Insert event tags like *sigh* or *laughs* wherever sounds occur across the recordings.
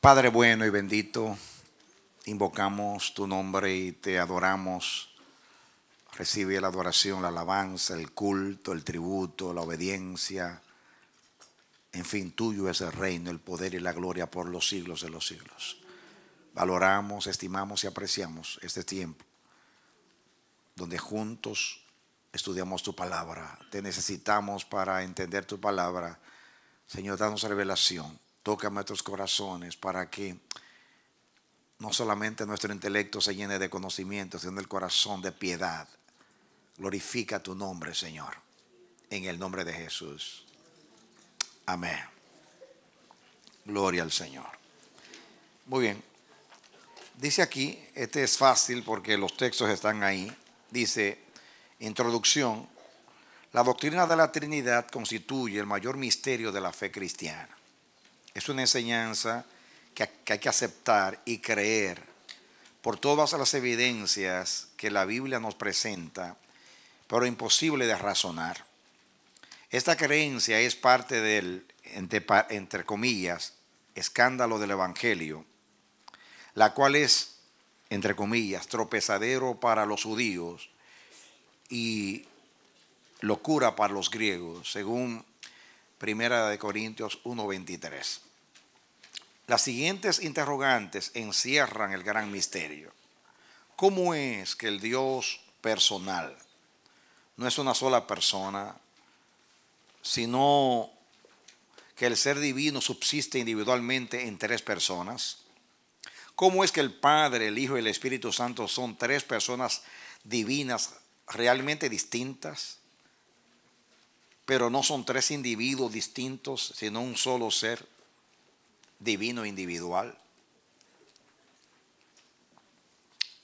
Padre bueno y bendito, invocamos tu nombre y te adoramos. Recibe la adoración, la alabanza, el culto, el tributo, la obediencia. En fin, tuyo es el reino, el poder y la gloria por los siglos de los siglos. Valoramos, estimamos y apreciamos este tiempo donde juntos estudiamos tu palabra. Te necesitamos para entender tu palabra. Señor, danos revelación Toca nuestros corazones para que no solamente nuestro intelecto se llene de conocimiento, sino el corazón de piedad. Glorifica tu nombre, Señor. En el nombre de Jesús. Amén. Gloria al Señor. Muy bien. Dice aquí, este es fácil porque los textos están ahí. Dice, introducción, la doctrina de la Trinidad constituye el mayor misterio de la fe cristiana. Es una enseñanza que, hay que aceptar y creer por todas las evidencias que la Biblia nos presenta, pero imposible de razonar. Esta creencia es parte del, entre comillas, escándalo del Evangelio, la cual es, entre comillas, tropezadero para los judíos y locura para los griegos, según Primera de Corintios 1:23. Las siguientes interrogantes encierran el gran misterio. ¿Cómo es que el Dios personal no es una sola persona, sino que el ser divino subsiste individualmente en tres personas? ¿Cómo es que el Padre, el Hijo y el Espíritu Santo son tres personas divinas realmente distintas? pero no son tres individuos distintos, sino un solo ser divino individual.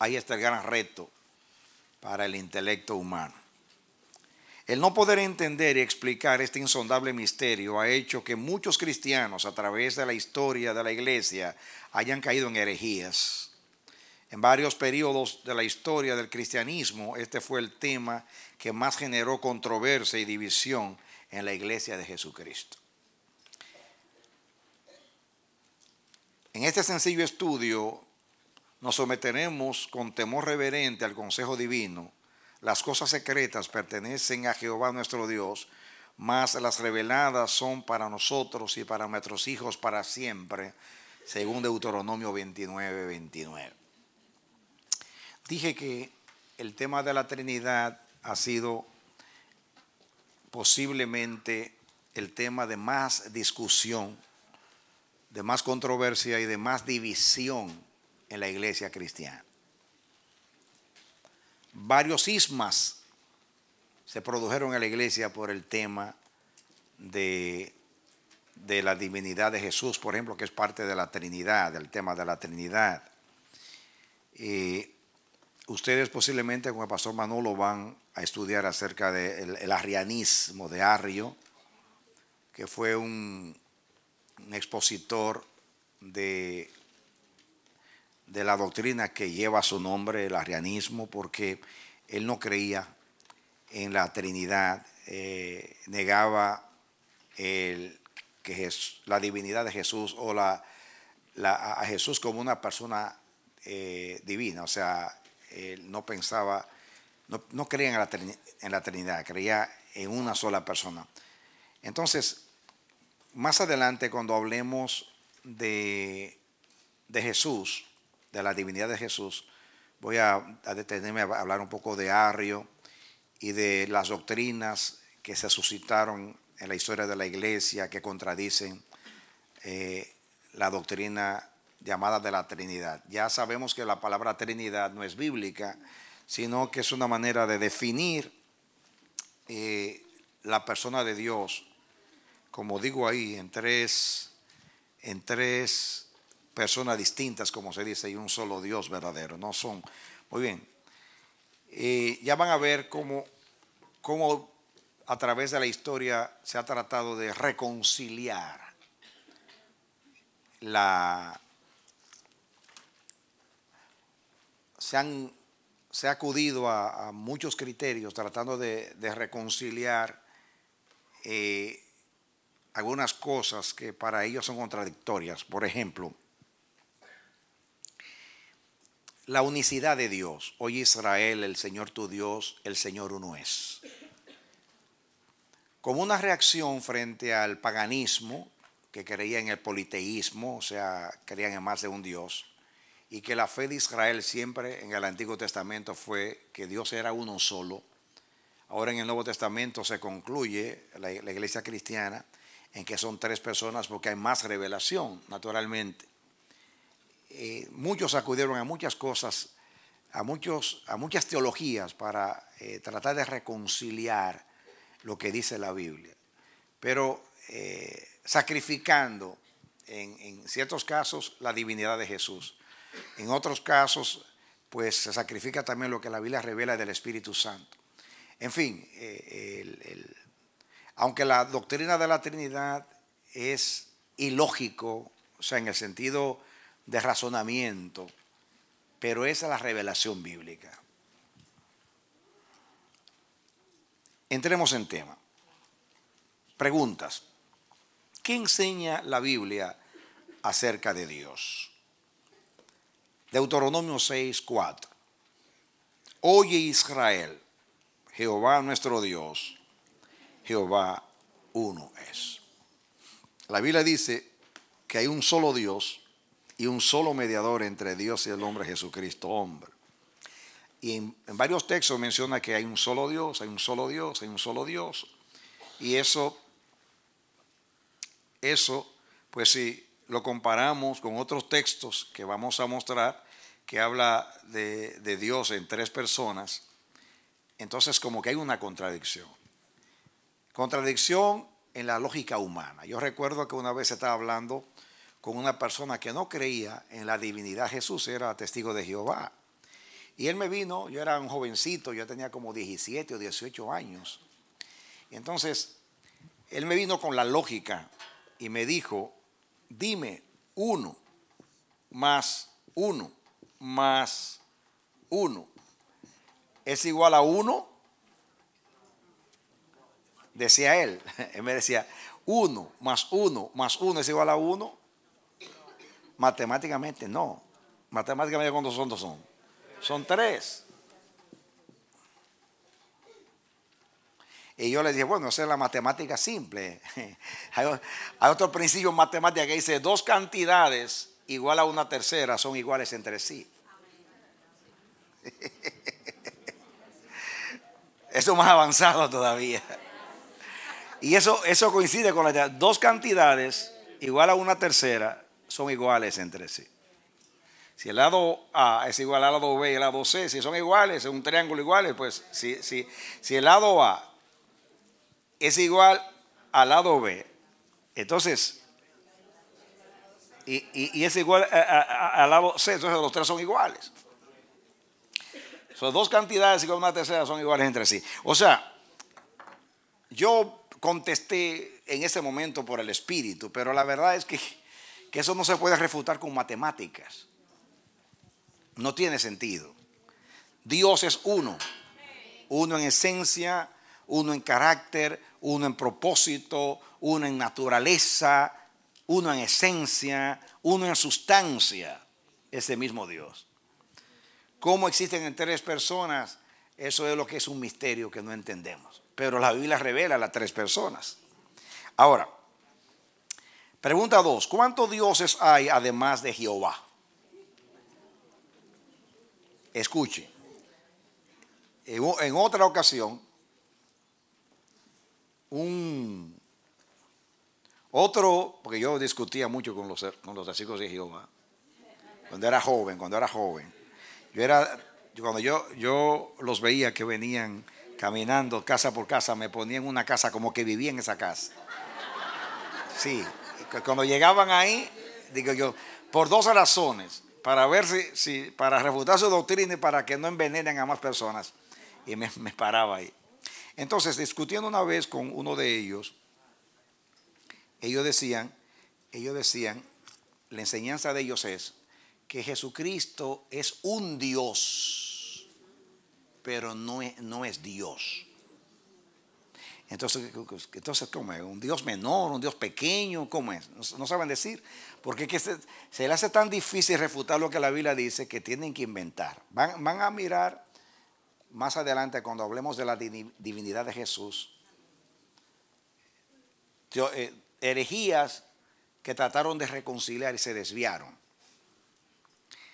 Ahí está el gran reto para el intelecto humano. El no poder entender y explicar este insondable misterio ha hecho que muchos cristianos a través de la historia de la iglesia hayan caído en herejías, en varios periodos de la historia del cristianismo, este fue el tema que más generó controversia y división en la iglesia de Jesucristo. En este sencillo estudio nos someteremos con temor reverente al consejo divino. Las cosas secretas pertenecen a Jehová nuestro Dios, mas las reveladas son para nosotros y para nuestros hijos para siempre, según Deuteronomio 29, 29 dije que el tema de la Trinidad ha sido posiblemente el tema de más discusión, de más controversia y de más división en la iglesia cristiana. Varios sismas se produjeron en la iglesia por el tema de, la divinidad de Jesús, por ejemplo, que es parte de la Trinidad, del tema de la Trinidad. Y eh, ustedes posiblemente con el pastor Manolo van a estudiar acerca del de el arrianismo de Arrio, que fue un, expositor de, de, la doctrina que lleva su nombre, el arrianismo, porque él no creía en la Trinidad, eh, negaba la divinidad de Jesús o la, a Jesús como una persona eh, divina, o sea, él no pensaba, no, creía en la, Trinidad, creía en una sola persona. Entonces, más adelante cuando hablemos de, de, Jesús, de la divinidad de Jesús, voy a, detenerme a hablar un poco de Arrio y de las doctrinas que se suscitaron en la historia de la iglesia que contradicen eh, la doctrina llamada de la Trinidad. Ya sabemos que la palabra Trinidad no es bíblica, sino que es una manera de definir eh, la persona de Dios, como digo ahí, en tres, en tres personas distintas, como se dice, y un solo Dios verdadero. No son. Muy bien. Eh, ya van a ver cómo a través de la historia se ha tratado de reconciliar la se han se ha acudido a, muchos criterios tratando de, reconciliar eh, algunas cosas que para ellos son contradictorias. Por ejemplo, la unicidad de Dios. Hoy Israel, el Señor tu Dios, el Señor uno es. Como una reacción frente al paganismo, que creía en el politeísmo, o sea, creían en más de un Dios, y que la fe de Israel siempre en el Antiguo Testamento fue que Dios era uno solo. Ahora en el Nuevo Testamento se concluye la, iglesia cristiana en que son tres personas porque hay más revelación, naturalmente. Eh, muchos acudieron a muchas cosas, a, muchos, a muchas teologías para eh, tratar de reconciliar lo que dice la Biblia, pero eh, sacrificando en ciertos casos la divinidad de Jesús. En otros casos, pues se sacrifica también lo que la Biblia revela del Espíritu Santo. En fin, eh, aunque la doctrina de la Trinidad es ilógico, o sea, en el sentido de razonamiento, pero esa es la revelación bíblica. Entremos en tema. Preguntas. ¿Qué enseña la Biblia acerca de Dios? Deuteronomio 6, 4. Oye Israel, Jehová nuestro Dios, Jehová uno es. La Biblia dice que hay un solo Dios y un solo mediador entre Dios y el hombre, Jesucristo, hombre. Y en, en, varios textos menciona que hay un solo Dios, hay un solo Dios, hay un solo Dios. Y eso, eso, pues sí, lo comparamos con otros textos que vamos a mostrar, que habla de, Dios en tres personas, entonces como que hay una contradicción. Contradicción en la lógica humana. Yo recuerdo que una vez estaba hablando con una persona que no creía en la divinidad Jesús, era testigo de Jehová. Y él me vino, yo era un jovencito, yo tenía como 17 o 18 años. entonces, él me vino con la lógica y me dijo, dime 1 más 1 más 1 es igual a 1, decía él, *laughs* él me decía 1 más 1 más 1 es igual a 1, matemáticamente no, matemáticamente cuántos son, son, son 3. Y yo le dije, bueno, esa es la matemática simple. *laughs* hay, otro principio en matemática que dice, dos cantidades igual a una tercera son iguales entre sí. *laughs* eso más avanzado todavía. Y eso, eso coincide con la idea dos cantidades igual a una tercera son iguales entre sí. Si el lado A es igual al lado B y el lado C, si son iguales, es un triángulo igual, pues si, si, si el lado A es igual al lado B. Entonces, y, es igual al lado C. Entonces los tres son iguales. Son dos cantidades y con una tercera son iguales entre sí. O sea, yo contesté en ese momento por el espíritu, pero la verdad es que, que eso no se puede refutar con matemáticas. No tiene sentido. Dios es uno. Uno en esencia, uno en carácter, uno en propósito, uno en naturaleza, uno en esencia, uno en sustancia, ese mismo Dios. ¿Cómo existen en tres personas? Eso es lo que es un misterio que no entendemos. Pero la Biblia revela las tres personas. Ahora, pregunta dos, ¿cuántos dioses hay además de Jehová? Escuche, en otra ocasión un otro, porque yo discutía mucho con los, con los de Jehová, cuando era joven, cuando era joven. Yo era, cuando yo, yo los veía que venían caminando casa por casa, me ponía en una casa como que vivía en esa casa. Sí, cuando llegaban ahí, digo yo, por dos razones, para ver si, para refutar su doctrina y para que no envenenen a más personas. Y me paraba ahí. Entonces, discutiendo una vez con uno de ellos, ellos decían, ellos decían, la enseñanza de ellos es que Jesucristo es un Dios, pero no es, no es Dios. Entonces, entonces, ¿cómo es? ¿Un Dios menor? ¿Un Dios pequeño? ¿Cómo es? No, saben decir. Porque se, les le hace tan difícil refutar lo que la Biblia dice que tienen que inventar. Van, van a mirar más adelante cuando hablemos de la divinidad de Jesús, eh, herejías que trataron de reconciliar y se desviaron.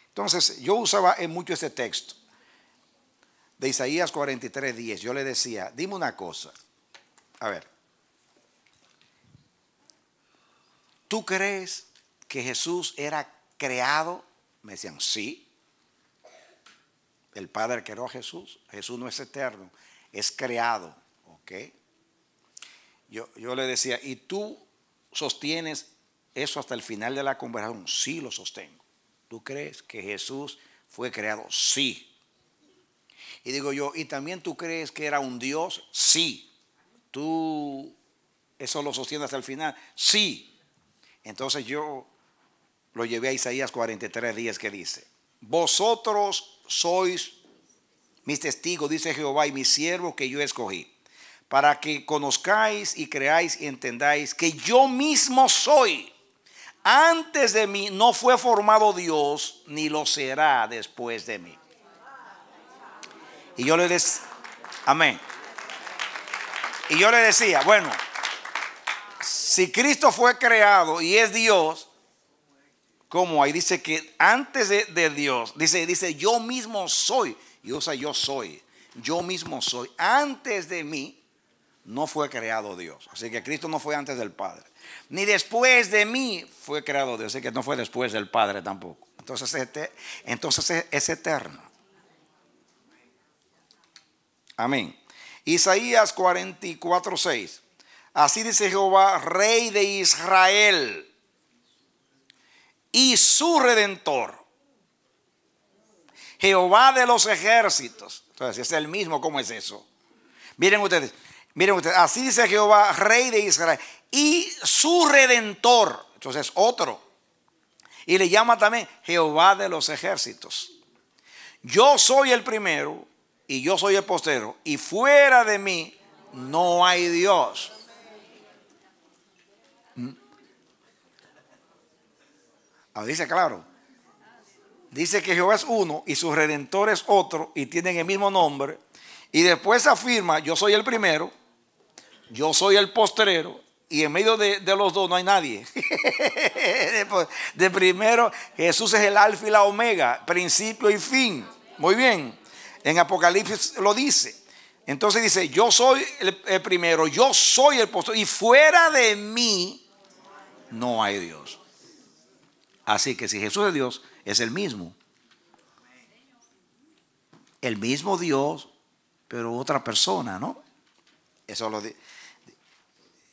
Entonces, yo usaba mucho este texto de Isaías 43, Yo le decía, dime una cosa. A ver, ¿tú crees que Jesús era creado? Me decían, sí el Padre creó a Jesús. Jesús no es eterno, es creado. ¿Ok? Yo, yo le decía, ¿y tú sostienes eso hasta el final de la conversación? Sí, lo sostengo. ¿Tú crees que Jesús fue creado? Sí. Y digo yo, ¿y también tú crees que era un Dios? Sí. ¿Tú eso lo sostienes hasta el final? Sí. Entonces yo lo llevé a Isaías 43 días que dice, vosotros sois mis testigos, dice Jehová, y mis siervos que yo escogí, para que conozcáis y creáis y entendáis que yo mismo soy. Antes de mí no fue formado Dios, ni lo será después de mí. Y yo le decía, amén. Y yo le decía, bueno, si Cristo fue creado y es Dios, como Ahí dice que antes de, Dios, dice, dice, yo mismo soy. Y usa yo soy. Yo mismo soy. Antes de mí no fue creado Dios. Así que Cristo no fue antes del Padre. Ni después de mí fue creado Dios. Así que no fue después del Padre tampoco. Entonces, este, entonces es eterno. Amén. Isaías 44.6 Así dice Jehová, Rey de Israel y su redentor. Jehová de los ejércitos. Entonces, es el mismo, ¿cómo es eso? Miren ustedes, miren ustedes, así dice Jehová, rey de Israel, y su redentor. Entonces, otro. Y le llama también Jehová de los ejércitos. Yo soy el primero y yo soy el postero, y fuera de mí no hay Dios. dice claro. Dice que Jehová es uno y su redentor es otro y tienen el mismo nombre. Y después afirma, yo soy el primero, yo soy el postrero y en medio de, los dos no hay nadie. *laughs* de primero, Jesús es el alfa y la omega, principio y fin. Muy bien, en Apocalipsis lo dice. Entonces dice, yo soy el primero, yo soy el postrero y fuera de mí no hay Dios. Así que si Jesús es Dios, es el mismo. El mismo Dios, pero otra persona, ¿no? Eso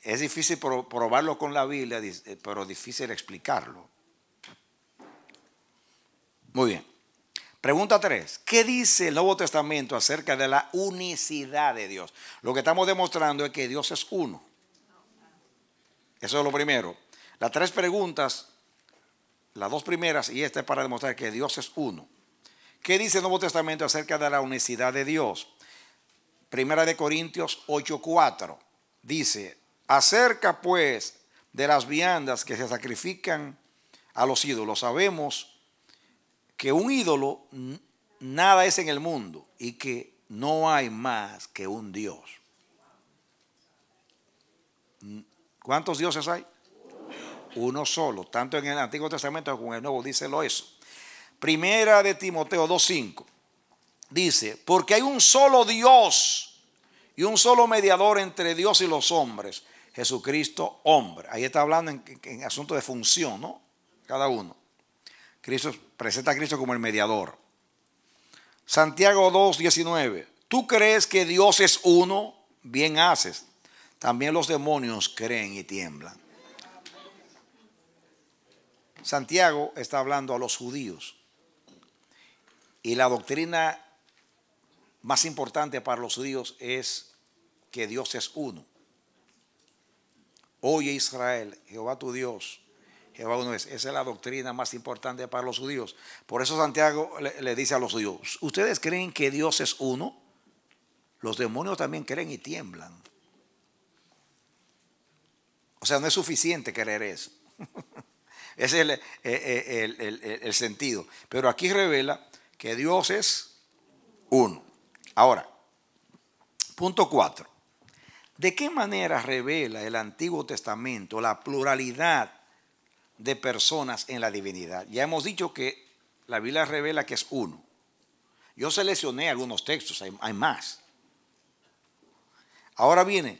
es difícil probarlo con la Biblia, eh, pero difícil explicarlo. Muy bien. Pregunta 3. ¿Qué dice el Nuevo Testamento acerca de la unicidad de Dios? Lo que estamos demostrando es que Dios es uno. Eso es lo primero. Las tres preguntas las dos primeras y esta es para demostrar que Dios es uno. ¿Qué dice el Nuevo Testamento acerca de la unicidad de Dios? Primera de Corintios 8:4 dice, acerca pues de las viandas que se sacrifican a los ídolos, sabemos que un ídolo nada es en el mundo y que no hay más que un Dios. ¿Cuántos dioses hay? uno solo, tanto en el Antiguo Testamento como en el Nuevo, díselo eso. Primera de Timoteo 2.5 dice, porque hay un solo Dios y un solo mediador entre Dios y los hombres, Jesucristo hombre. Ahí está hablando en, asunto de función, ¿no? Cada uno. Cristo presenta a Cristo como el mediador. Santiago 2.19, tú crees que Dios es uno, bien haces. También los demonios creen y tiemblan. Santiago está hablando a los judíos. Y la doctrina más importante para los judíos es que Dios es uno. Oye Israel, Jehová tu Dios, Jehová uno es. Esa es la doctrina más importante para los judíos. Por eso Santiago le, dice a los judíos, ¿ustedes creen que Dios es uno? Los demonios también creen y tiemblan. O sea, no es suficiente creer eso. *laughs* Ese es eh, eh, el, el, sentido. Pero aquí revela que Dios es uno. Ahora, punto cuatro. ¿De qué manera revela el Antiguo Testamento la pluralidad de personas en la divinidad? Ya hemos dicho que la Biblia revela que es uno. Yo seleccioné algunos textos, hay, hay más. Ahora viene,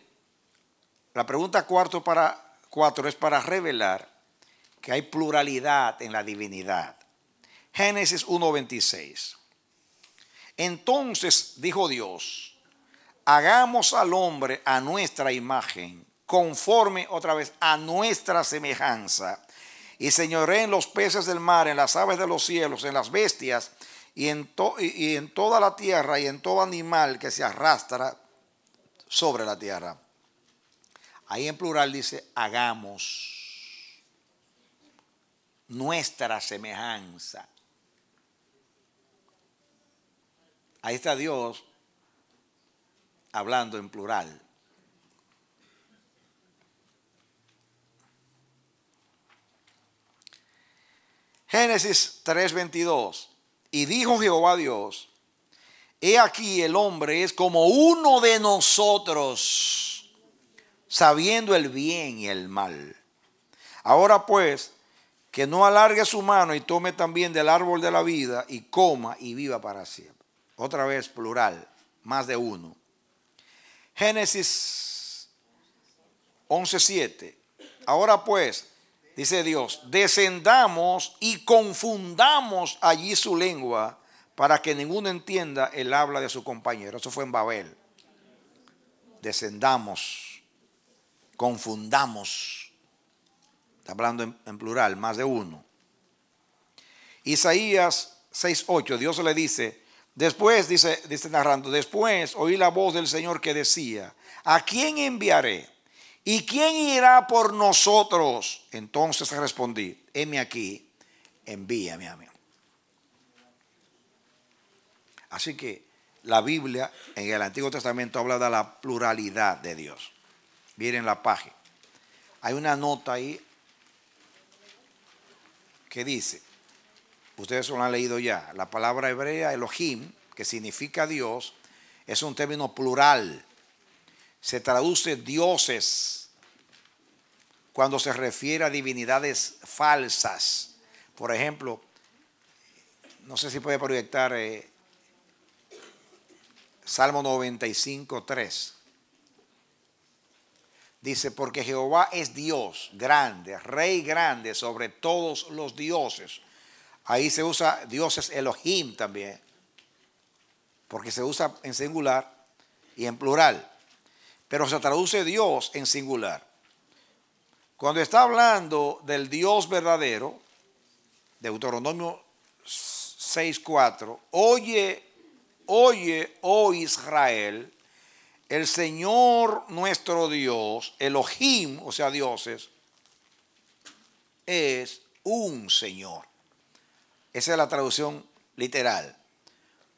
la pregunta cuarto para, cuatro es para revelar que hay pluralidad en la divinidad. Génesis 1.26. Entonces dijo Dios, hagamos al hombre a nuestra imagen, conforme otra vez a nuestra semejanza, y señoré en los peces del mar, en las aves de los cielos, en las bestias, y en, y en toda la tierra, y en todo animal que se arrastra sobre la tierra. Ahí en plural dice, hagamos nuestra semejanza. Ahí está Dios hablando en plural. Génesis 3:22. Y dijo Jehová Dios, he aquí el hombre es como uno de nosotros, sabiendo el bien y el mal. Ahora pues, que no alargue su mano y tome también del árbol de la vida y coma y viva para siempre. Otra vez plural, más de uno. Génesis 11.7. Ahora pues, dice Dios, descendamos y confundamos allí su lengua para que ninguno entienda el habla de su compañero. Eso fue en Babel. Descendamos, confundamos hablando en, plural, más de uno. Isaías 6.8, Dios le dice, después, dice, dice narrando, después oí la voz del Señor que decía, ¿a quién enviaré? ¿Y quién irá por nosotros? Entonces respondí, heme aquí, envíame a mí. Así que la Biblia en el Antiguo Testamento habla de la pluralidad de Dios. Miren la página. Hay una nota ahí ¿Qué dice, ustedes lo han leído ya, la palabra hebrea Elohim, que significa Dios, es un término plural. Se traduce dioses cuando se refiere a divinidades falsas. Por ejemplo, no sé si puede proyectar eh, Salmo 95, 3. Dice, porque Jehová es Dios grande, rey grande sobre todos los dioses. Ahí se usa dioses Elohim también, porque se usa en singular y en plural, pero se traduce Dios en singular. Cuando está hablando del Dios verdadero, Deuteronomio 6.4, oye, oye, oh Israel, el Señor nuestro Dios, Elohim, o sea, dioses, es un Señor. Esa es la traducción literal.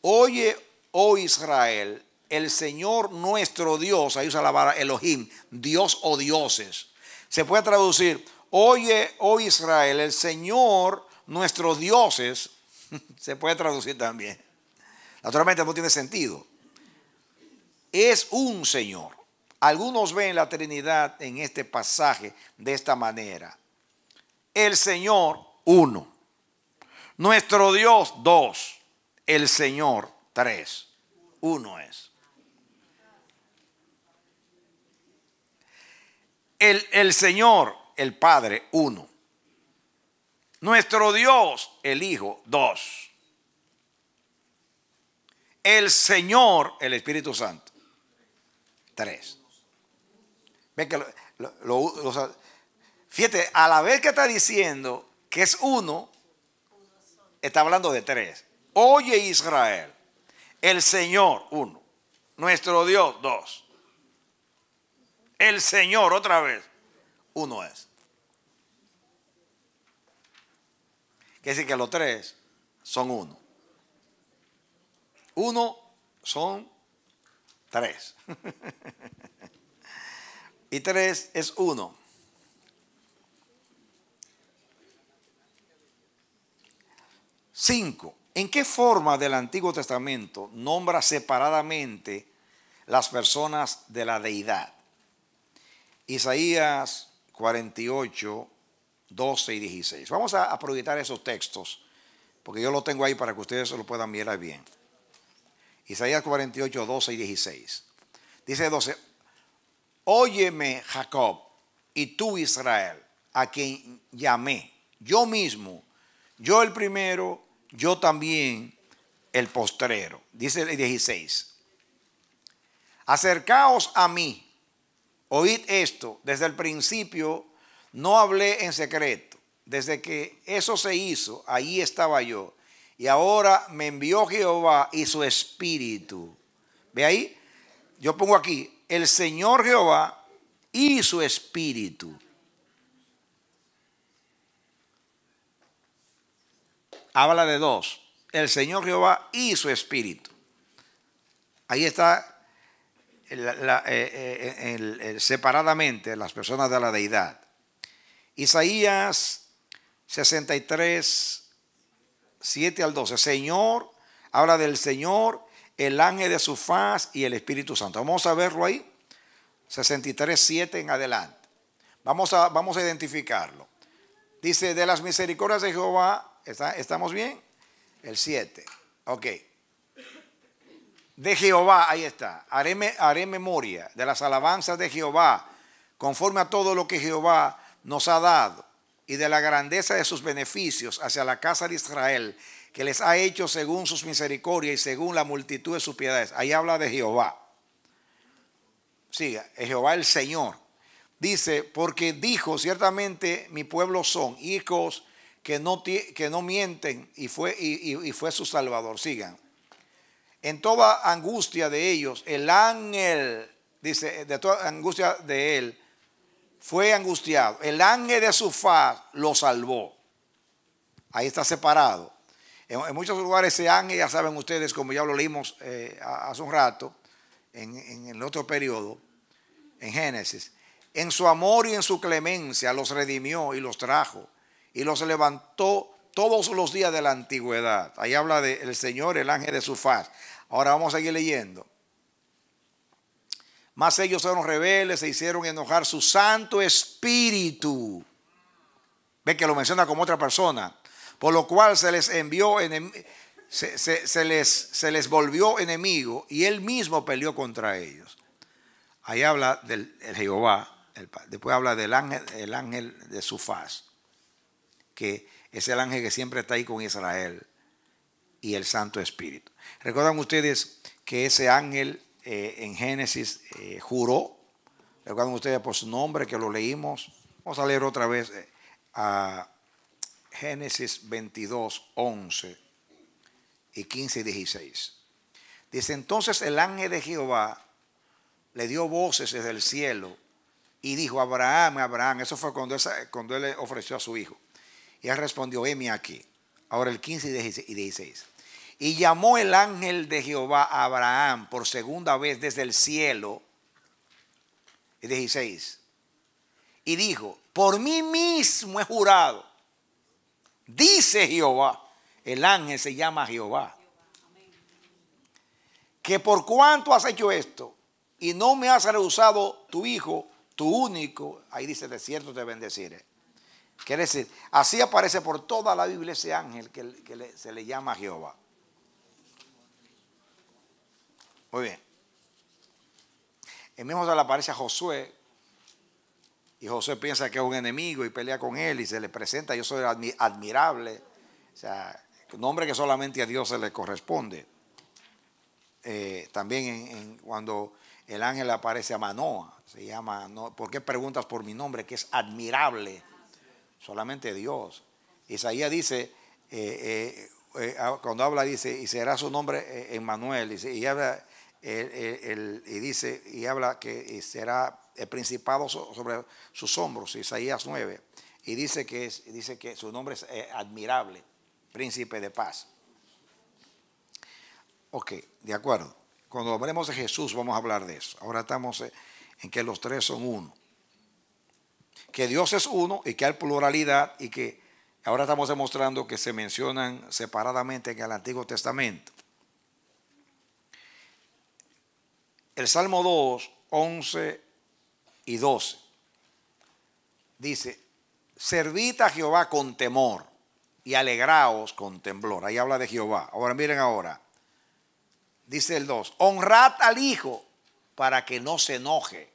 Oye, oh Israel, el Señor nuestro Dios, ahí usa la palabra Elohim, Dios o dioses. Se puede traducir, oye, oh Israel, el Señor nuestro dioses, *laughs* se puede traducir también. Naturalmente no tiene sentido es un Señor. Algunos ven la Trinidad en este pasaje de esta manera. El Señor, uno. Nuestro Dios, dos. El Señor, tres. Uno es. El, Señor, el Padre, uno. Nuestro Dios, el Hijo, dos. El Señor, el Espíritu Santo tres. que lo, fíjate, a la vez que está diciendo que es uno, está hablando de tres. Oye Israel, el Señor, uno. Nuestro Dios, dos. El Señor, otra vez, uno es. Quiere decir que los tres son uno. Uno son Tres. y tres es uno. Cinco. ¿En qué forma del Antiguo Testamento nombra separadamente las personas de la deidad? Isaías 48, 12 y 16. Vamos a, aprovechar esos textos, porque yo los tengo ahí para que ustedes lo puedan mirar bien. Isaías 48, 12 y 16. Dice 12, óyeme Jacob y tú Israel, a quien llamé, yo mismo, yo el primero, yo también el postrero. Dice el 16, acercaos a mí, oíd esto, desde el principio no hablé en secreto, desde que eso se hizo, ahí estaba yo y ahora me envió Jehová y su espíritu. ¿Ve ahí? Yo pongo aquí, el Señor Jehová y su espíritu. Habla de dos. El Señor Jehová y su espíritu. Ahí está eh, eh, separadamente las personas de la deidad. Isaías 63, 7 al 12. Señor, habla del Señor, el ángel de su faz y el Espíritu Santo. Vamos a verlo ahí. 63, 7 en adelante. Vamos a, vamos a identificarlo. Dice, de las misericordias de Jehová, ¿estamos bien? El 7. Ok. De Jehová, ahí está. haré memoria de las alabanzas de Jehová, conforme a todo lo que Jehová nos ha dado y de la grandeza de sus beneficios hacia la casa de Israel, que les ha hecho según sus misericordias y según la multitud de sus piedades. Ahí habla de Jehová. Siga, Jehová el Señor. Dice, porque dijo, ciertamente mi pueblo son hijos que no, que no mienten y fue, y, y fue su Salvador. Sigan. En toda angustia de ellos, el ángel, dice, de toda angustia de él, fue angustiado. El ángel de su faz lo salvó. Ahí está separado. En, muchos lugares ese ángel, ya saben ustedes, como ya lo leímos eh, hace un rato, en, el otro periodo, en Génesis, en su amor y en su clemencia los redimió y los trajo y los levantó todos los días de la antigüedad. Ahí habla del Señor, el ángel de su faz. Ahora vamos a seguir leyendo más ellos fueron rebeldes, se hicieron enojar su Santo Espíritu. Ve que lo menciona como otra persona. Por lo cual se les envió, se, se, les, se les volvió enemigo y él mismo peleó contra ellos. Ahí habla del Jehová, después habla del ángel, el ángel de su faz, que es el ángel que siempre está ahí con Israel y el Santo Espíritu. ¿Recuerdan ustedes que ese ángel eh, en Génesis eh, juró, Recuerden ustedes por su nombre que lo leímos, vamos a leer otra vez eh, a Génesis 22, 11 y 15 y 16. Dice entonces el ángel de Jehová le dio voces desde el cielo y dijo, Abraham, Abraham, eso fue cuando, él le ofreció a su hijo. Y él respondió, venme aquí. Ahora el 15 y 16. Y llamó el ángel de Jehová a Abraham por segunda vez desde el cielo. Y 16. Y dijo, por mí mismo he jurado. Dice Jehová, el ángel se llama Jehová, que por cuanto has hecho esto y no me has rehusado tu hijo, tu único, ahí dice, de cierto te bendeciré. Quiere decir, así aparece por toda la Biblia ese ángel que, se le llama Jehová. Muy bien. En mismo se le aparece a Josué y Josué piensa que es un enemigo y pelea con él y se le presenta, yo soy admirable. O sea, nombre que solamente a Dios se le corresponde. Eh, también en, cuando el ángel aparece a Manoa, se llama, no, ¿por qué preguntas por mi nombre? Que es admirable, solamente Dios. Isaías dice, eh, eh, ah, cuando habla dice, y será su nombre Emmanuel, y, y y dice y habla que eh, será el principado sobre sus hombros, Isaías 9, y dice que, dice que su nombre es eh, admirable, príncipe de paz. Ok, de acuerdo. Cuando hablemos de Jesús vamos a hablar de eso. Ahora estamos eh, en que los tres son uno. Que Dios es uno y que hay pluralidad y que ahora estamos demostrando que se mencionan separadamente en el Antiguo Testamento. El Salmo 2, 11 y 12 dice, servid a Jehová con temor y alegraos con temblor. Ahí habla de Jehová. Ahora miren ahora, dice el 2, honrad al Hijo para que no se enoje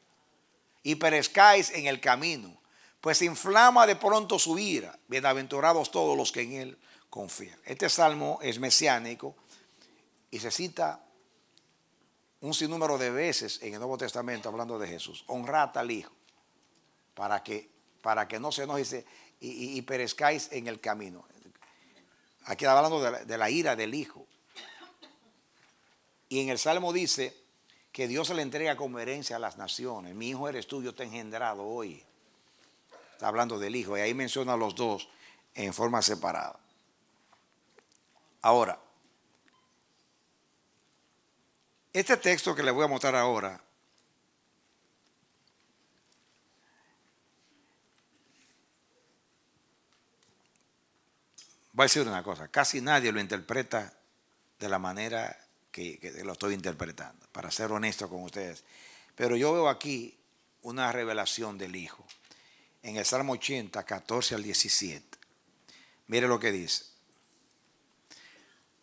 y perezcáis en el camino, pues inflama de pronto su ira. Bienaventurados todos los que en él confían. Este salmo es mesiánico y se cita un sinnúmero de veces en el Nuevo Testamento hablando de Jesús. Honrata al Hijo para que, para que no se nos y, perezcáis en el camino. Aquí está hablando de la, ira del Hijo. Y en el Salmo dice que Dios se le entrega como herencia a las naciones. Mi hijo eres tú, yo te he engendrado hoy. Está hablando del hijo. Y ahí menciona a los dos en forma separada. Ahora, Este texto que les voy a mostrar ahora va a decir una cosa, casi nadie lo interpreta de la manera que, lo estoy interpretando, para ser honesto con ustedes. Pero yo veo aquí una revelación del Hijo. En el Salmo 80, 14 al 17. Mire lo que dice.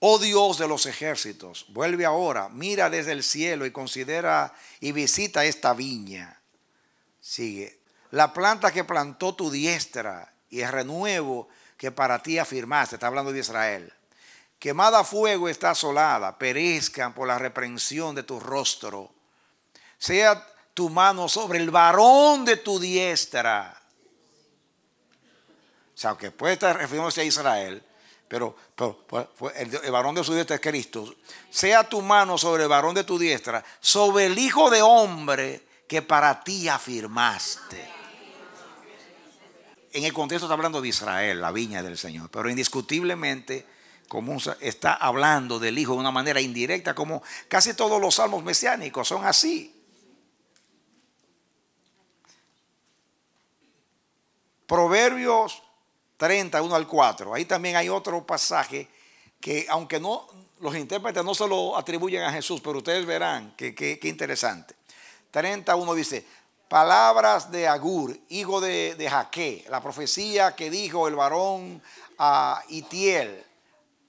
Oh Dios de los ejércitos, vuelve ahora, mira desde el cielo y considera y visita esta viña. Sigue. La planta que plantó tu diestra y el renuevo que para ti afirmaste, está hablando de Israel. Quemada fuego está asolada, perezcan por la reprensión de tu rostro. Sea tu mano sobre el varón de tu diestra. O sea, aunque puede estar refiriéndose a Israel, pero, pues, el, varón de su diestra es Cristo. Sea tu mano sobre el varón de tu diestra, sobre el Hijo de Hombre que para ti afirmaste. En el contexto está hablando de Israel, la viña del Señor, pero indiscutiblemente como está hablando del Hijo de una manera indirecta, como casi todos los salmos mesiánicos son así. Proverbios 31 al 4. Ahí también hay otro pasaje que aunque no los intérpretes no se lo atribuyen a Jesús, pero ustedes verán que, interesante. 31 dice, palabras de Agur, hijo de, de Jaque, la profecía que dijo el varón a Itiel,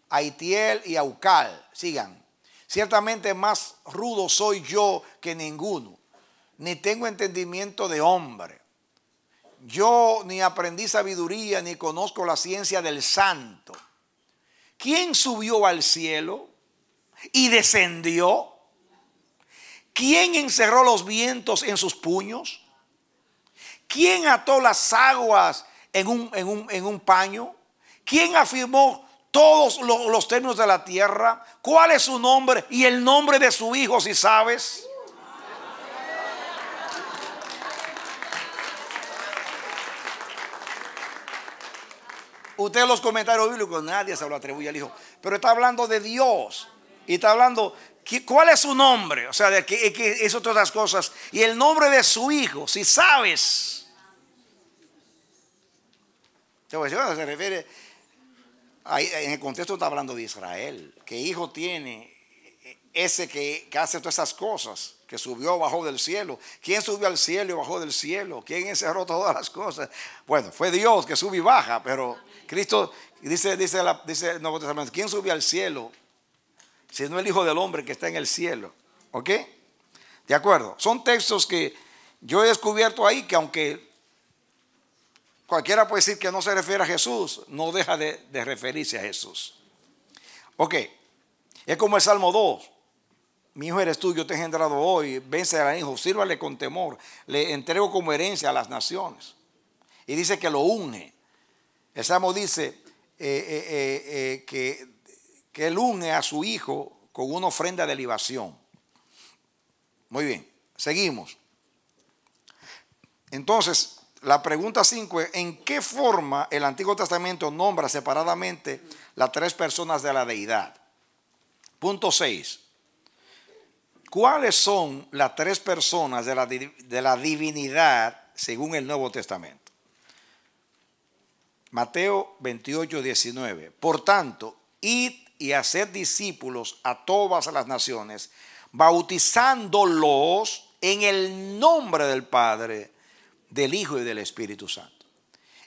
a Itiel y a Ucal. Sigan, ciertamente más rudo soy yo que ninguno, ni tengo entendimiento de hombre yo ni aprendí sabiduría ni conozco la ciencia del santo. ¿Quién subió al cielo y descendió? ¿Quién encerró los vientos en sus puños? ¿Quién ató las aguas en un, paño? ¿Quién afirmó todos los, los términos de la tierra? ¿Cuál es su nombre y el nombre de su hijo si sabes? Usted los comentarios bíblicos, nadie se lo atribuye al Hijo. Pero está hablando de Dios. Y está hablando, ¿cuál es su nombre? O sea, de que, hizo todas las cosas. Y el nombre de su Hijo, si sabes. a se refiere. en el contexto está hablando de Israel. ¿Qué hijo tiene ese que, que hace todas esas cosas? que subió bajó del cielo. ¿Quién subió al cielo y bajó del cielo? ¿Quién encerró todas las cosas? Bueno, fue Dios que sube y baja, pero Cristo dice, dice, Nuevo Testamento, ¿quién subió al cielo? Si no el Hijo del Hombre que está en el cielo. ¿Ok? De acuerdo. Son textos que yo he descubierto ahí que aunque cualquiera puede decir que no se refiere a Jesús, no deja de, de referirse a Jesús. Ok. Es como el Salmo 2. Mi hijo eres tú, yo te he engendrado hoy. Vence al hijo, sírvale con temor. Le entrego como herencia a las naciones. Y dice que lo une. El dice eh, eh, eh, que, él une a su hijo con una ofrenda de libación. Muy bien, seguimos. Entonces, la pregunta 5 es, ¿en qué forma el Antiguo Testamento nombra separadamente las tres personas de la deidad? Punto 6. ¿Cuáles son las tres personas de la divinidad según el Nuevo Testamento? Mateo 28, 19. Por tanto, id y haced discípulos a todas las naciones, bautizándolos en el nombre del Padre, del Hijo y del Espíritu Santo.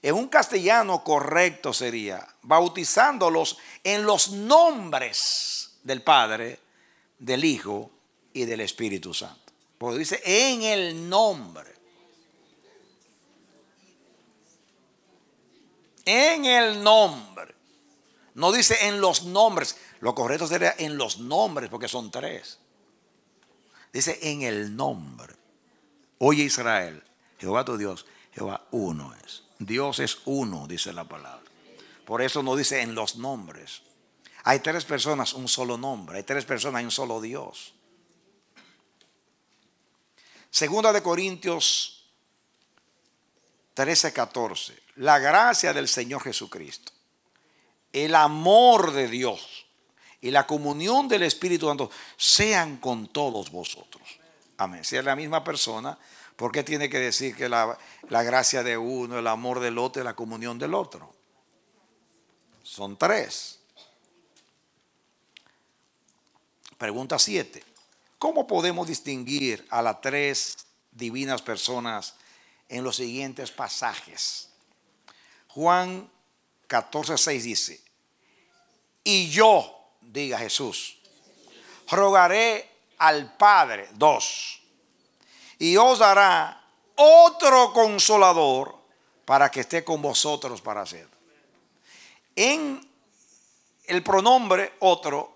En un castellano correcto sería, bautizándolos en los nombres del Padre, del Hijo y del Espíritu Santo. Porque dice, en el nombre. en el nombre. No dice en los nombres. Lo correcto sería en los nombres, porque son tres. Dice en el nombre. Oye Israel, Jehová tu Dios, Jehová uno es. Dios es uno, dice la palabra. Por eso no dice en los nombres. Hay tres personas, un solo nombre. Hay tres personas, un solo Dios. Segunda de Corintios 13, 14 la gracia del Señor Jesucristo, el amor de Dios y la comunión del Espíritu Santo sean con todos vosotros. Amén. Si es la misma persona, ¿por qué tiene que decir que la, gracia de uno, el amor del otro y la comunión del otro? Son tres. Pregunta siete. ¿Cómo podemos distinguir a las tres divinas personas en los siguientes pasajes? Juan 14, 6 dice, y yo, diga Jesús, rogaré al Padre, dos, y os dará otro consolador para que esté con vosotros para hacer. En el pronombre otro,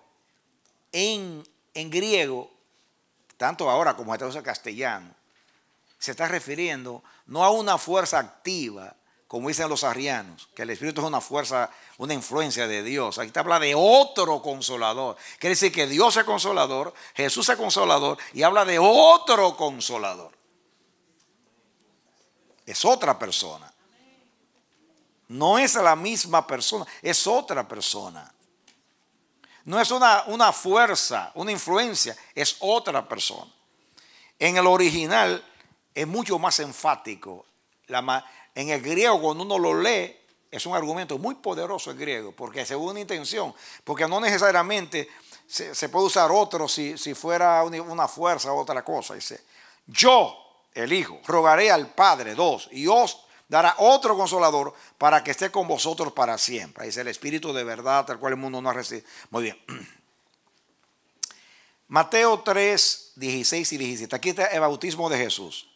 en, en griego, tanto ahora como en castellano, se está refiriendo no a una fuerza activa, como dicen los arrianos, que el Espíritu es una fuerza, una influencia de Dios. Aquí te habla de otro consolador. Quiere decir que Dios es consolador, Jesús es consolador y habla de otro consolador. Es otra persona. No es la misma persona, es otra persona. No es una, una fuerza, una influencia, es otra persona. En el original es mucho más enfático la, en el griego, cuando uno lo lee, es un argumento muy poderoso el griego, porque según intención, porque no necesariamente se, puede usar otro si, fuera una fuerza o otra cosa. Dice, yo, el Hijo, rogaré al Padre, dos, y os dará otro consolador para que esté con vosotros para siempre. Dice el Espíritu de verdad, tal cual el mundo no ha recibido. Muy bien. *clears throat* Mateo 3, 16 y 17. Aquí está el bautismo de Jesús.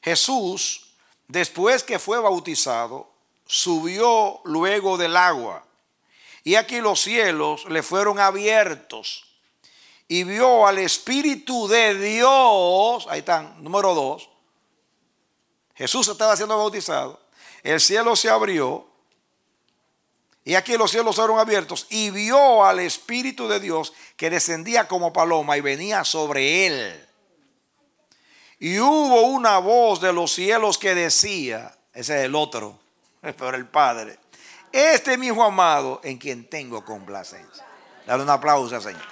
Jesús Después que fue bautizado, subió luego del agua. Y aquí los cielos le fueron abiertos. Y vio al Espíritu de Dios. Ahí están, número dos. Jesús estaba siendo bautizado. El cielo se abrió. Y aquí los cielos fueron abiertos. Y vio al Espíritu de Dios que descendía como paloma y venía sobre él. Y hubo una voz de los cielos que decía, ese es el otro, *laughs* pero el Padre, este es mi hijo amado en quien tengo complacencia. Dale un aplauso, Señor.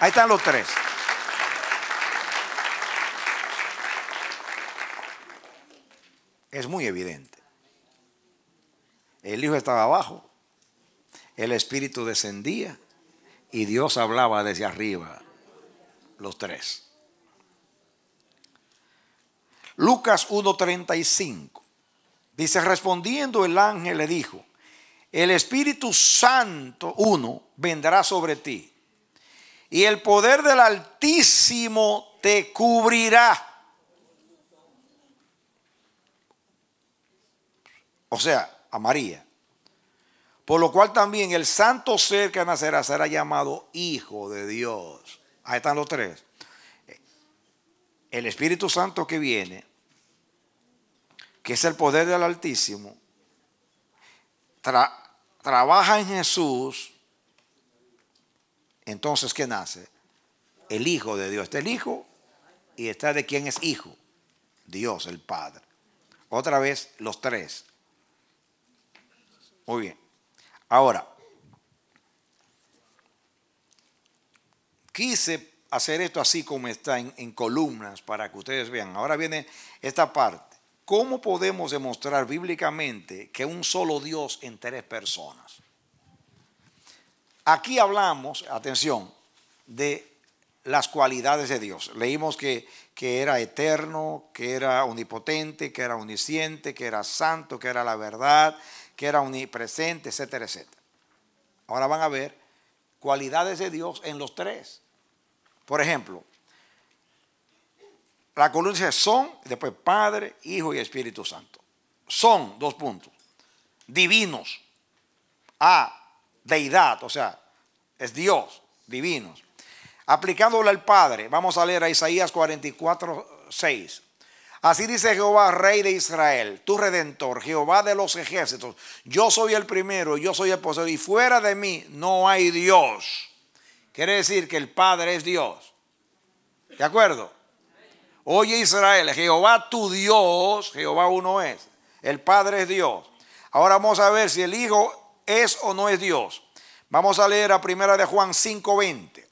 Ahí están los tres. Es muy evidente. El Hijo estaba abajo, el Espíritu descendía y Dios hablaba desde arriba, los tres. Lucas 1.35. Dice, respondiendo el ángel le dijo, el Espíritu Santo, uno, vendrá sobre ti. Y el poder del Altísimo te cubrirá. O sea, a María. Por lo cual también el santo ser que nacerá será llamado Hijo de Dios. Ahí están los tres el Espíritu Santo que viene, que es el poder del Altísimo, trabaja en Jesús, entonces ¿qué nace? El Hijo de Dios. Está el Hijo y está de quien es Hijo. Dios, el Padre. Otra vez los tres. Muy bien. Ahora, quise hacer esto así como está en, columnas para que ustedes vean. Ahora viene esta parte. ¿Cómo podemos demostrar bíblicamente que un solo Dios en tres personas? Aquí hablamos, atención, de las cualidades de Dios. Leímos que, que, era eterno, que era omnipotente, que era omnisciente, que era santo, que era la verdad, que era omnipresente, etcétera, etcétera. Ahora van a ver cualidades de Dios en los tres. Por ejemplo, la columna dice son, después Padre, Hijo y Espíritu Santo. Son, dos puntos. Divinos. A, deidad, o sea, es Dios, divinos. Aplicándole al Padre, vamos a leer a Isaías 44, 6. Así dice Jehová, Rey de Israel, tu redentor, Jehová de los ejércitos. Yo soy el primero, yo soy el poseedor, y fuera de mí no hay Dios. Quiere decir que el Padre es Dios. ¿De acuerdo? Oye Israel, Jehová tu Dios, Jehová uno es. El Padre es Dios. Ahora vamos a ver si el Hijo es o no es Dios. Vamos a leer a primera de Juan 5:20.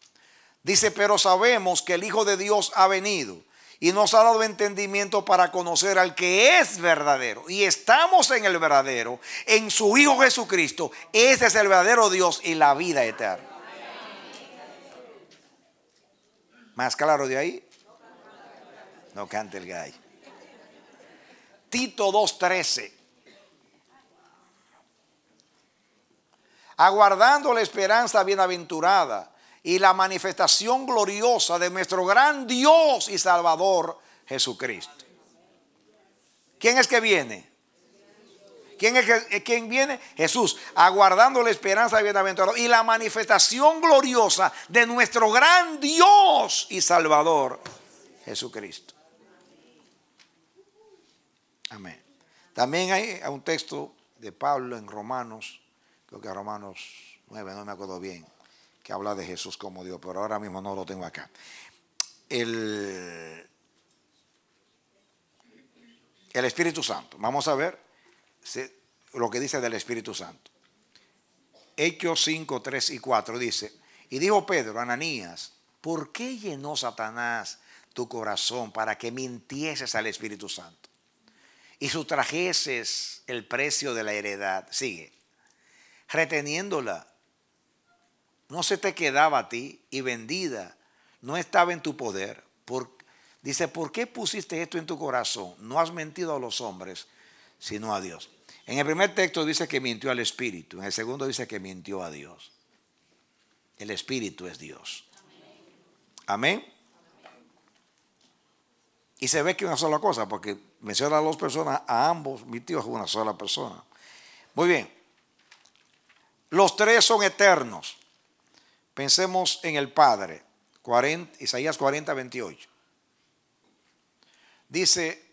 Dice, pero sabemos que el Hijo de Dios ha venido y nos ha dado entendimiento para conocer al que es verdadero. Y estamos en el verdadero, en su Hijo Jesucristo. Ese es el verdadero Dios y la vida eterna. Más claro de ahí. No cante el gay Tito 2.13. Aguardando la esperanza bienaventurada y la manifestación gloriosa de nuestro gran Dios y Salvador Jesucristo. ¿Quién es que viene? ¿Quién, es, eh, viene? Jesús, aguardando la esperanza de bienaventurado y la manifestación gloriosa de nuestro gran Dios y Salvador, Jesucristo. Amén. También hay eh, un texto de Pablo en Romanos, creo que Romanos 9, no me acuerdo bien, que habla de Jesús como Dios, pero ahora mismo no lo tengo acá. El, el Espíritu Santo. Vamos a ver lo que dice del Espíritu Santo. Hechos 5, 3 y 4 dice, y dijo Pedro, Ananías, ¿por qué llenó Satanás tu corazón para que mintieses al Espíritu Santo y sustrajeses el precio de la heredad? Sigue, reteniéndola, no se te quedaba a ti y vendida, no estaba en tu poder. dice, ¿por qué pusiste esto en tu corazón? No has mentido a los hombres, sino a Dios. En el primer texto dice que mintió al Espíritu, en el segundo dice que mintió a Dios. El Espíritu es Dios. Amén. Y se ve que una sola cosa, porque menciona a dos personas, a ambos mintió a una sola persona. Muy bien. Los tres son eternos. Pensemos en el Padre, Isaías 40, 28. Dice,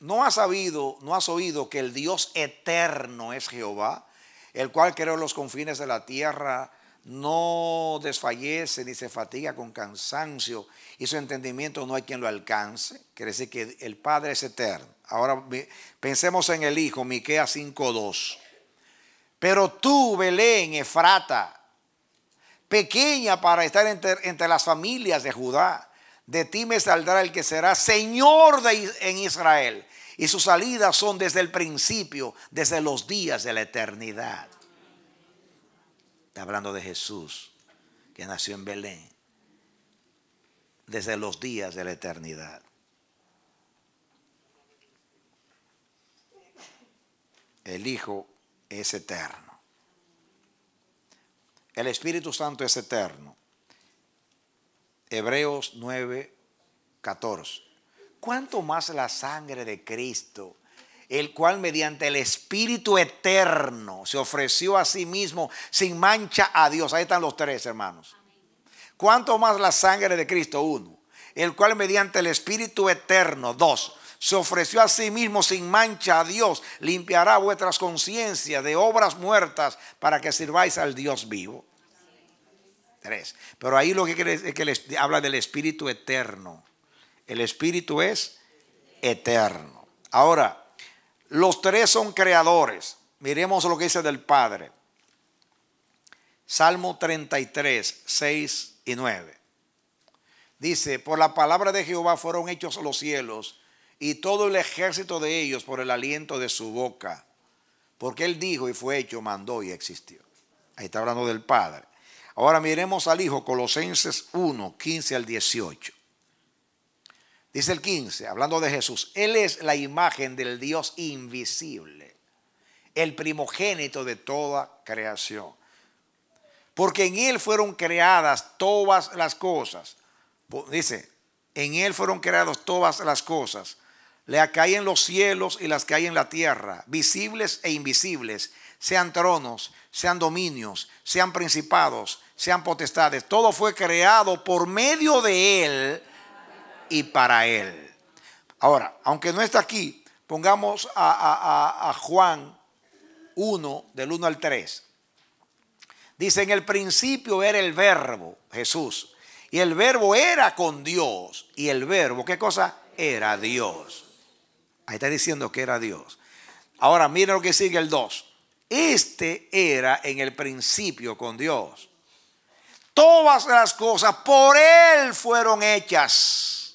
¿No has sabido, no has oído que el Dios eterno es Jehová, el cual creó los confines de la tierra, no desfallece ni se fatiga con cansancio y su entendimiento no hay quien lo alcance? Quiere decir que el Padre es eterno. Ahora pensemos en el Hijo, Miquea 5:2. Pero tú, Belén, Efrata, pequeña para estar entre las familias de Judá de ti me saldrá el que será Señor de, en Israel. Y sus salidas son desde el principio, desde los días de la eternidad. Está hablando de Jesús, que nació en Belén, desde los días de la eternidad. El Hijo es eterno. El Espíritu Santo es eterno. Hebreos 9, 14. ¿Cuánto más la sangre de Cristo, el cual mediante el Espíritu eterno se ofreció a sí mismo sin mancha a Dios? Ahí están los tres, hermanos. ¿Cuánto más la sangre de Cristo? Uno. El cual mediante el Espíritu eterno, dos se ofreció a sí mismo sin mancha a Dios, limpiará vuestras conciencias de obras muertas para que sirváis al Dios vivo. Pero ahí lo que quiere es que les habla del Espíritu eterno. El Espíritu es eterno. Ahora, los tres son creadores. Miremos lo que dice del Padre. Salmo 33, 6 y 9. Dice, por la palabra de Jehová fueron hechos los cielos y todo el ejército de ellos por el aliento de su boca. Porque él dijo y fue hecho, mandó y existió. Ahí está hablando del Padre. Ahora miremos al Hijo, Colosenses 1, 15 al 18. Dice el 15, hablando de Jesús, Él es la imagen del Dios invisible, el primogénito de toda creación. Porque en Él fueron creadas todas las cosas. Dice, en Él fueron creadas todas las cosas. Le en los cielos y las que hay en la tierra, visibles e invisibles sean tronos, sean dominios, sean principados, sean potestades. Todo fue creado por medio de Él y para Él. Ahora, aunque no está aquí, pongamos a, Juan 1, del 1 al 3. Dice, en el principio era el verbo, Jesús. Y el verbo era con Dios. Y el verbo, ¿qué cosa? Era Dios. Ahí está diciendo que era Dios. Ahora mira lo que sigue el 2. Este era en el principio con Dios. Todas las cosas por Él fueron hechas.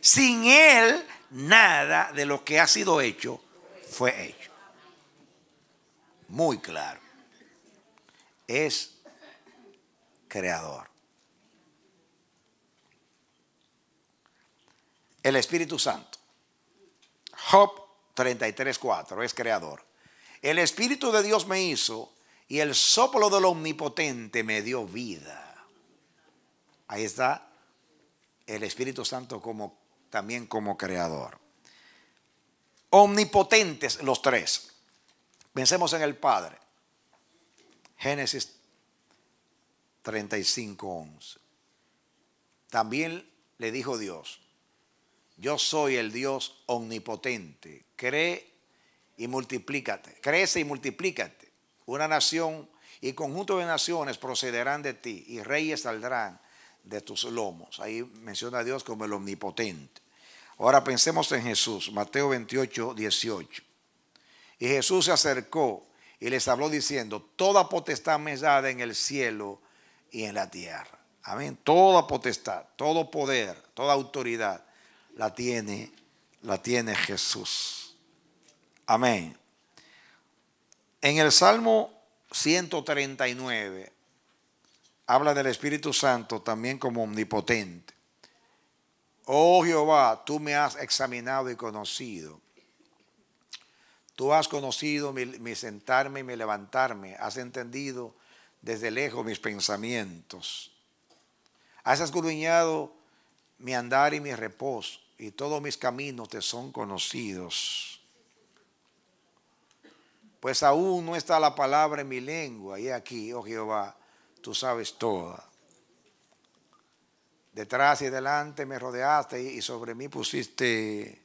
Sin Él, nada de lo que ha sido hecho fue hecho. Muy claro. Es creador. El Espíritu Santo. Job 33.4 es creador. El Espíritu de Dios me hizo y el soplo del Omnipotente me dio vida. Ahí está el Espíritu Santo como también como creador. Omnipotentes los tres. Pensemos en el Padre. Génesis 35, 11. También le dijo Dios, yo soy el Dios omnipotente, cree y multiplícate, crece y multiplícate. Una nación y conjunto de naciones procederán de ti y reyes saldrán de tus lomos. Ahí menciona a Dios como el omnipotente. Ahora pensemos en Jesús, Mateo 28, 18. Y Jesús se acercó y les habló diciendo, toda potestad me es dada en el cielo y en la tierra. Amén. Toda potestad, todo poder, toda autoridad la tiene, la tiene Jesús. Amén. En el Salmo 139 habla del Espíritu Santo también como omnipotente. Oh Jehová, tú me has examinado y conocido. Tú has conocido mi, sentarme y mi levantarme. Has entendido desde lejos mis pensamientos. Has escudriñado mi andar y mi reposo. Y todos mis caminos te son conocidos pues aún no está la palabra en mi lengua. Y aquí, oh Jehová, tú sabes toda. Detrás y delante me rodeaste y sobre mí pusiste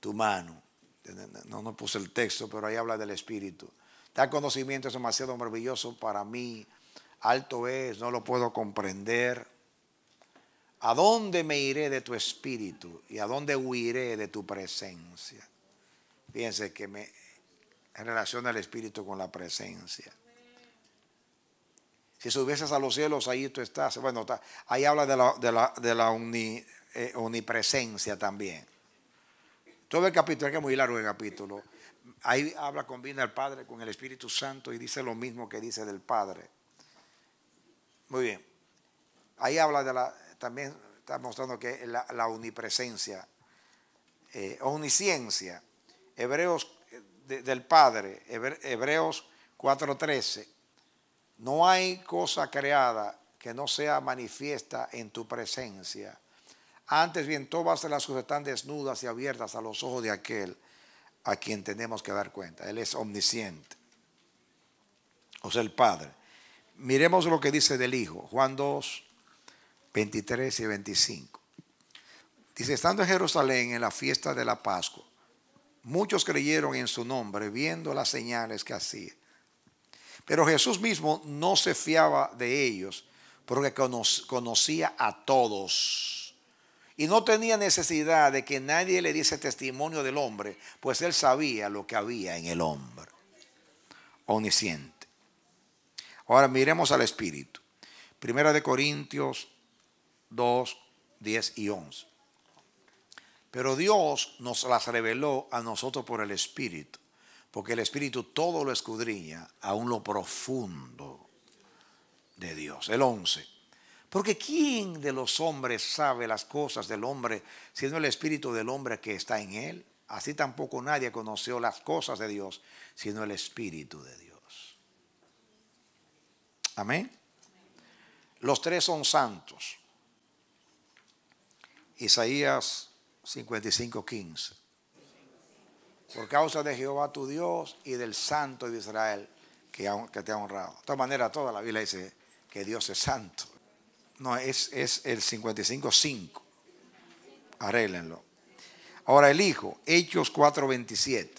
tu mano. No, no puse el texto, pero ahí habla del Espíritu. Tal conocimiento es demasiado maravilloso para mí. Alto es, no lo puedo comprender. ¿A dónde me iré de tu espíritu? ¿Y a dónde huiré de tu presencia? Fíjense que me, en relación al Espíritu con la presencia. Si subieses a los cielos, ahí tú estás. Bueno, ahí habla de la, de la, eh, también. Todo el capítulo, es que es muy largo el capítulo. Ahí habla, combina al Padre con el Espíritu Santo y dice lo mismo que dice del Padre. Muy bien. Ahí habla de la, también está mostrando que la, la omnipresencia, eh, omnisciencia. Hebreos del Padre, Hebreos 4:13, no hay cosa creada que no sea manifiesta en tu presencia. Antes bien, todas las cosas están desnudas y abiertas a los ojos de aquel a quien tenemos que dar cuenta. Él es omnisciente, o sea, el Padre. Miremos lo que dice del Hijo, Juan 2, 23 y 25. Dice, estando en Jerusalén en la fiesta de la Pascua, Muchos creyeron en su nombre, viendo las señales que hacía. Pero Jesús mismo no se fiaba de ellos, porque conocía a todos. Y no tenía necesidad de que nadie le diese testimonio del hombre, pues él sabía lo que había en el hombre. Omnisciente. Ahora miremos al Espíritu. Primera de Corintios 2, 10 y 11. Pero Dios nos las reveló a nosotros por el Espíritu, porque el Espíritu todo lo escudriña, aún lo profundo de Dios. El 11. Porque ¿quién de los hombres sabe las cosas del hombre, sino el Espíritu del hombre que está en él? Así tampoco nadie conoció las cosas de Dios, sino el Espíritu de Dios. Amén. Los tres son santos. Isaías 55:15. Por causa de Jehová tu Dios y del Santo de Israel que, te ha honrado. De todas maneras, toda la Biblia dice que Dios es santo. No, es, es el 55:5. Arréglenlo. Ahora el Hijo, Hechos 4:27.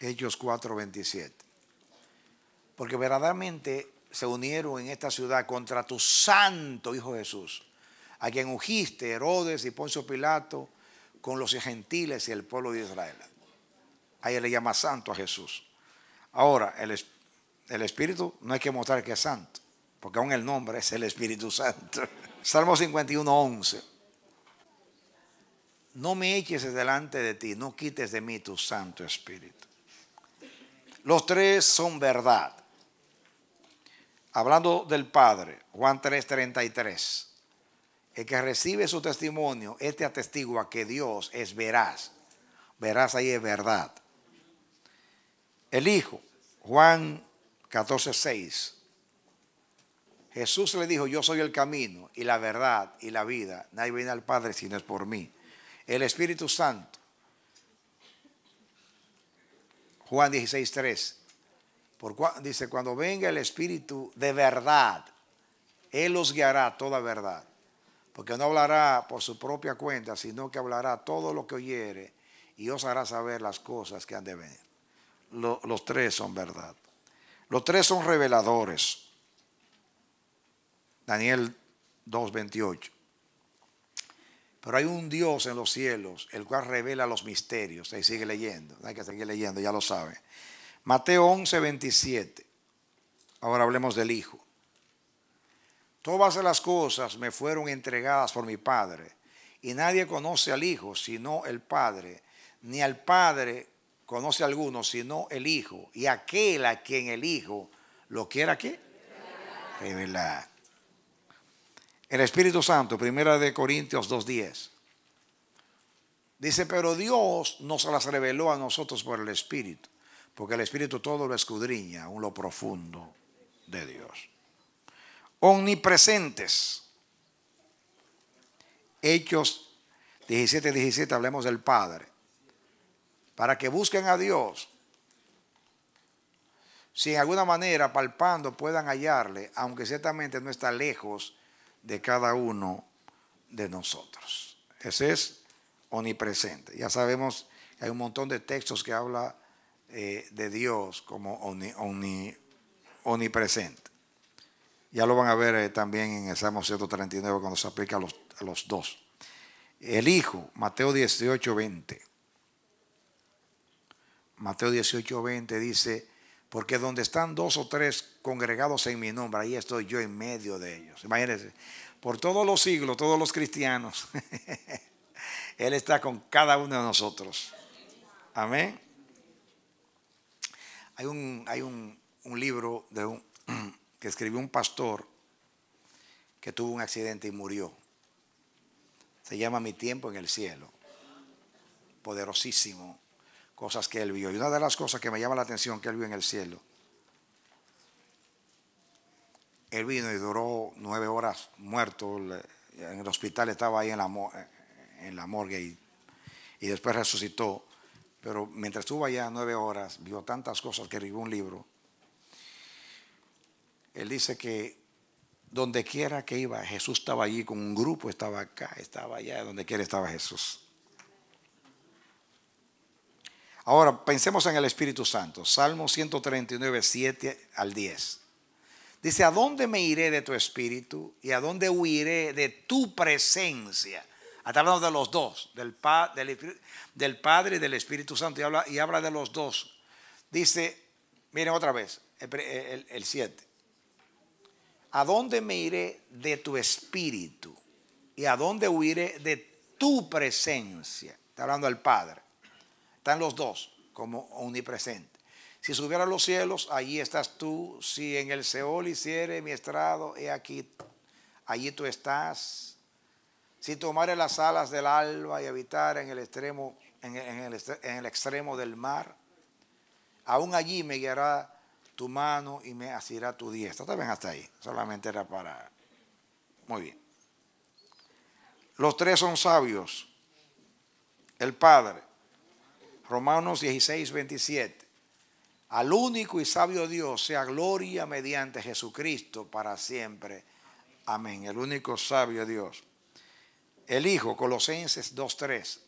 Hechos 4:27. Porque verdaderamente se unieron en esta ciudad contra tu santo Hijo Jesús, a quien ungiste Herodes y Poncio Pilato con los gentiles y el pueblo de Israel. Ahí le llama santo a Jesús. Ahora, el, el Espíritu no hay que mostrar que es santo, porque aún el nombre es el Espíritu Santo. *laughs* Salmo 51, 11. No me eches delante de ti, no quites de mí tu Santo Espíritu. Los tres son verdad hablando del Padre, Juan 3, 33. el que recibe su testimonio, este atestigua que Dios es veraz. verás ahí es verdad. El Hijo, Juan 14, 6. Jesús le dijo, yo soy el camino y la verdad y la vida. Nadie viene al Padre si no es por mí. El Espíritu Santo. Juan 16, 3 dice, cuando venga el Espíritu de verdad, Él los guiará toda verdad. Porque no hablará por su propia cuenta, sino que hablará todo lo que oyere y os hará saber las cosas que han de venir. los tres son verdad. Los tres son reveladores. Daniel 2.28. Pero hay un Dios en los cielos, el cual revela los misterios. Ahí sigue leyendo, hay que seguir leyendo, ya lo sabe. Mateo 11, 27. Ahora hablemos del Hijo. Todas las cosas me fueron entregadas por mi Padre, y nadie conoce al Hijo sino el Padre, ni al Padre conoce a alguno sino el Hijo, y aquel a quien el Hijo lo quiera qué? Revelar. El Espíritu Santo, primera de Corintios 2.10. Dice, pero Dios nos las reveló a nosotros por el Espíritu porque el Espíritu todo lo escudriña, aún lo profundo de Dios. Omnipresentes. Hechos 17, 17, hablemos del Padre. Para que busquen a Dios. Si en alguna manera, palpando, puedan hallarle, aunque ciertamente no está lejos de cada uno de nosotros. Ese es omnipresente. Ya sabemos hay un montón de textos que habla eh, de Dios como omni, omnipresente. Ya lo van a ver eh, también en el Salmo 139 cuando se aplica a los, a los dos. El Hijo, Mateo 18, 20. Mateo 18, 20 dice, porque donde están dos o tres congregados en mi nombre, ahí estoy yo en medio de ellos. Imagínense, por todos los siglos, todos los cristianos, *laughs* Él está con cada uno de nosotros. Amén. Hay un, hay un, libro de *clears throat* que escribió un pastor que tuvo un accidente y murió. Se llama Mi tiempo en el cielo. Poderosísimo. Cosas que él vio. Y una de las cosas que me llama la atención que él vio en el cielo. Él vino y duró nueve horas muerto. En el hospital estaba ahí en la, morgue y después resucitó. Pero mientras estuvo allá nueve horas, vio tantas cosas que escribió un libro. Él dice que donde quiera que iba, Jesús estaba allí con un grupo, estaba acá, estaba allá, donde quiera estaba Jesús. Ahora, pensemos en el Espíritu Santo. Salmo 139, 7 al 10. Dice, ¿a dónde me iré de tu espíritu? ¿Y a dónde huiré de tu presencia? Está hablando de los dos, del, Padre y del Espíritu Santo, y habla, y habla de los dos. Dice, miren otra vez, el 7. ¿A dónde me iré de tu espíritu? ¿Y a dónde huiré de tu presencia? Está hablando el Padre. Están los dos como omnipresente. Si subiera a los cielos, allí estás tú. Si en el Seol hiciere mi estrado, he aquí, allí tú estás si tomare las alas del alba y habitar en el extremo, en, el, en el extremo del mar, aún allí me guiará tu mano y me asirá tu diestra. También hasta ahí. Solamente era para. Muy bien. Los tres son sabios. El Padre. Romanos 16, 27. Al único y sabio Dios sea gloria mediante Jesucristo para siempre. Amén. El único sabio Dios el Hijo, Colosenses 2.3,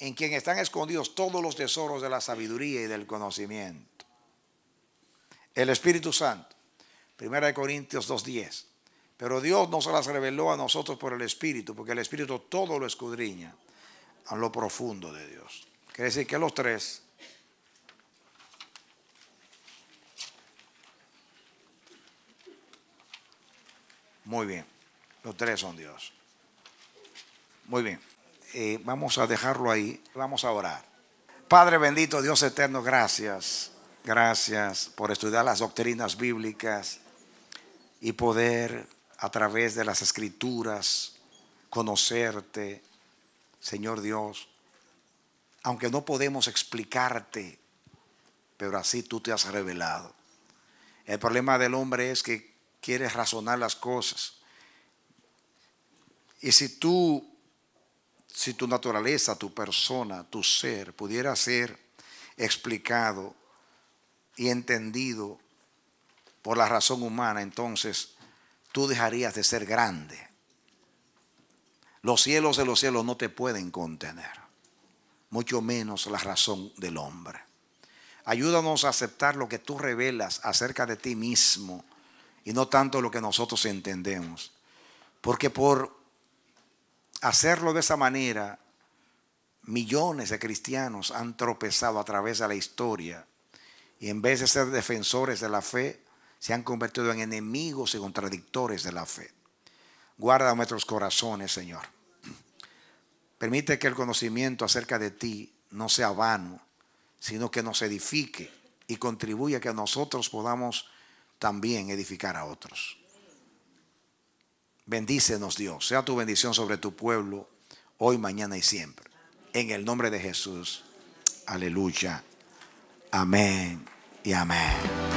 en quien están escondidos todos los tesoros de la sabiduría y del conocimiento. El Espíritu Santo, 1 Corintios 2.10, pero Dios no se las reveló a nosotros por el Espíritu, porque el Espíritu todo lo escudriña a lo profundo de Dios. Quiere decir que los tres Muy bien. Los tres son Dios. Muy bien. Eh, vamos a dejarlo ahí. Vamos a orar. Padre bendito, Dios eterno, gracias. Gracias por estudiar las doctrinas bíblicas y poder a través de las escrituras conocerte, Señor Dios. Aunque no podemos explicarte, pero así tú te has revelado. El problema del hombre es que Quiere razonar las cosas. Y si tú si tu naturaleza, tu persona, tu ser pudiera ser explicado y entendido por la razón humana, entonces tú dejarías de ser grande. Los cielos de los cielos no te pueden contener, mucho menos la razón del hombre. Ayúdanos a aceptar lo que tú revelas acerca de ti mismo y no tanto lo que nosotros entendemos. Porque por hacerlo de esa manera, millones de cristianos han tropezado a través de la historia y en vez de ser defensores de la fe, se han convertido en enemigos y contradictores de la fe. Guarda nuestros corazones, Señor. Permite que el conocimiento acerca de ti no sea vano, sino que nos edifique y contribuya a que nosotros podamos también edificar a otros. Bendícenos Dios. Sea tu bendición sobre tu pueblo hoy, mañana y siempre. En el nombre de Jesús. Aleluya. Amén y amén.